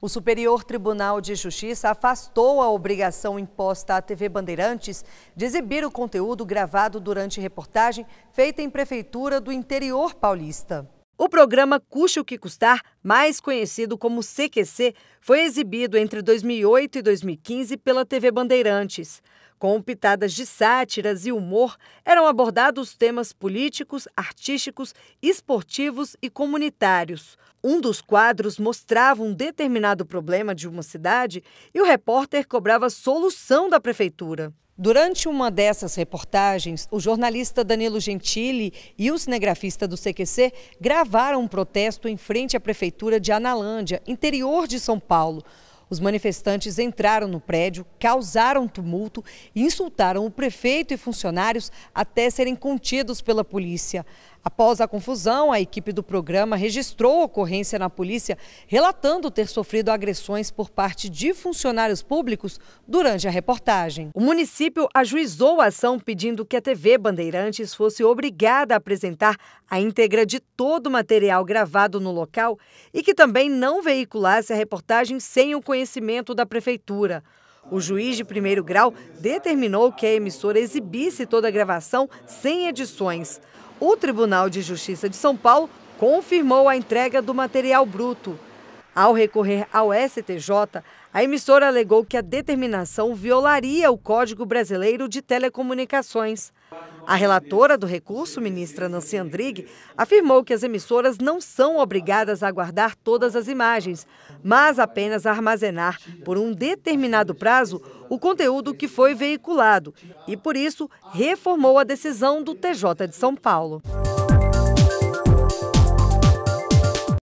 O Superior Tribunal de Justiça afastou a obrigação imposta à TV Bandeirantes de exibir o conteúdo gravado durante reportagem feita em prefeitura do interior paulista. O programa Custe o que Custar, mais conhecido como CQC, foi exibido entre 2008 e 2015 pela TV Bandeirantes. Com pitadas de sátiras e humor, eram abordados temas políticos, artísticos, esportivos e comunitários. Um dos quadros mostrava um determinado problema de uma cidade e o repórter cobrava solução da prefeitura. Durante uma dessas reportagens, o jornalista Danilo Gentili e o cinegrafista do CQC gravaram um protesto em frente à prefeitura de Analândia, interior de São Paulo. Os manifestantes entraram no prédio, causaram tumulto e insultaram o prefeito e funcionários até serem contidos pela polícia. Após a confusão, a equipe do programa registrou ocorrência na polícia, relatando ter sofrido agressões por parte de funcionários públicos durante a reportagem. O município ajuizou a ação pedindo que a TV Bandeirantes fosse obrigada a apresentar a íntegra de todo o material gravado no local e que também não veiculasse a reportagem sem o conhecimento da prefeitura. O juiz de primeiro grau determinou que a emissora exibisse toda a gravação sem edições. O Tribunal de Justiça de São Paulo confirmou a entrega do material bruto. Ao recorrer ao STJ, a emissora alegou que a determinação violaria o Código Brasileiro de Telecomunicações. A relatora do recurso, ministra Nancy Andrighi, afirmou que as emissoras não são obrigadas a guardar todas as imagens, mas apenas a armazenar, por um determinado prazo, o conteúdo que foi veiculado e, por isso, reformou a decisão do TJ de São Paulo.